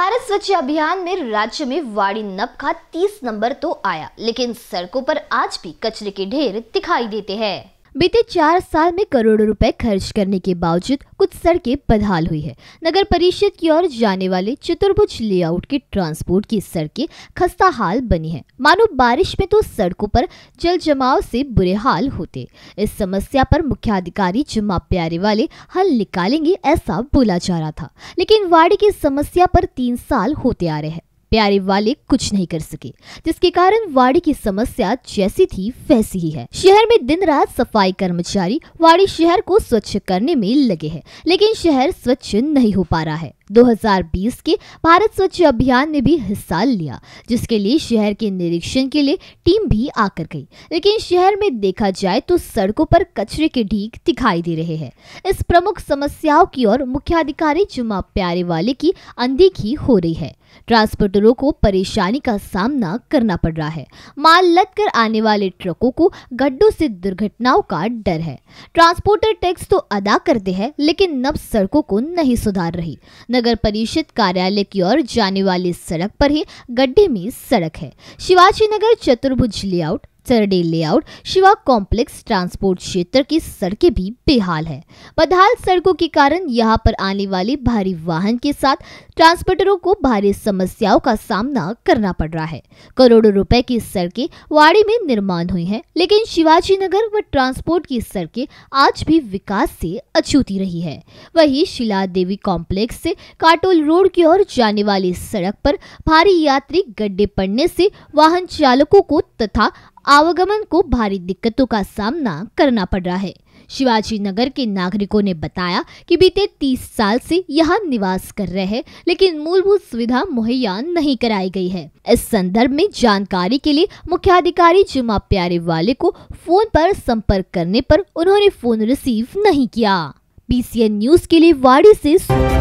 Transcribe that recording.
भारत स्वच्छ अभियान में राज्य में वाड़ी नब का तीस नंबर तो आया लेकिन सड़कों पर आज भी कचरे के ढेर दिखाई देते हैं बीते चार साल में करोड़ों रुपए खर्च करने के बावजूद कुछ सड़कें बदहाल हुई है नगर परिषद की ओर जाने वाले चतुर्भुज लेआउट के ट्रांसपोर्ट की सड़कें खस्ता हाल बनी है मानो बारिश में तो सड़कों पर जल जमाव से बुरे हाल होते इस समस्या पर मुख्याधिकारी जुम्मा प्यारे वाले हल निकालेंगे ऐसा बोला जा रहा था लेकिन वाड़ी की समस्या पर तीन साल होते आ रहे हैं प्यारे वाले कुछ नहीं कर सके जिसके कारण वाड़ी की समस्या जैसी थी वैसी ही है शहर में दिन रात सफाई कर्मचारी वाड़ी शहर को स्वच्छ करने में लगे है लेकिन शहर स्वच्छ नहीं हो पा रहा है 2020 के भारत स्वच्छ अभियान में भी हिस्सा लिया जिसके लिए शहर के निरीक्षण के लिए टीम भी आकर गई लेकिन शहर में देखा जाए तो सड़कों पर कचरे के ढीक दिखाई दे रहे हैं इस प्रमुख समस्याओं की ओर मुख्याधिकारी जुमा प्यारे वाले की अनदेखी हो रही है ट्रांसपोर्टरों को परेशानी का सामना करना पड़ रहा है माल लद कर आने वाले ट्रकों को गड्ढों से दुर्घटनाओं का डर है ट्रांसपोर्टर टैक्स तो अदा करते हैं लेकिन नब सड़कों को नहीं सुधार रही न नगर परिषद कार्यालय की ओर जाने वाली सड़क पर ही गड्ढे में सड़क है Shivaji Nagar Chaturbhuj layout Chardi layout Shiva complex transport क्षेत्र की सड़कें भी बेहाल है बदहाल सड़कों के कारण यहां पर आने वाले भारी वाहन के साथ ट्रांसपोर्टरों को भारी समस्याओं का सामना करना पड़ रहा है करोड़ों रुपए की सड़कें वाड़ी में निर्माण हुई हैं, लेकिन शिवाजी नगर व ट्रांसपोर्ट की सड़कें आज भी विकास से अछूती रही है वही शिला देवी कॉम्प्लेक्स से काटोल रोड की ओर जाने वाली सड़क पर भारी यात्री गड्ढे पड़ने से वाहन चालकों को तथा आवागमन को भारी दिक्कतों का सामना करना पड़ रहा है शिवाजी नगर के नागरिकों ने बताया कि बीते 30 साल से यहाँ निवास कर रहे हैं लेकिन मूलभूत सुविधा मुहैया नहीं कराई गई है इस संदर्भ में जानकारी के लिए मुख्याधिकारी जुमा प्यारे वाले को फोन पर संपर्क करने पर उन्होंने फोन रिसीव नहीं किया बीसीएन न्यूज के लिए वाड़ी ऐसी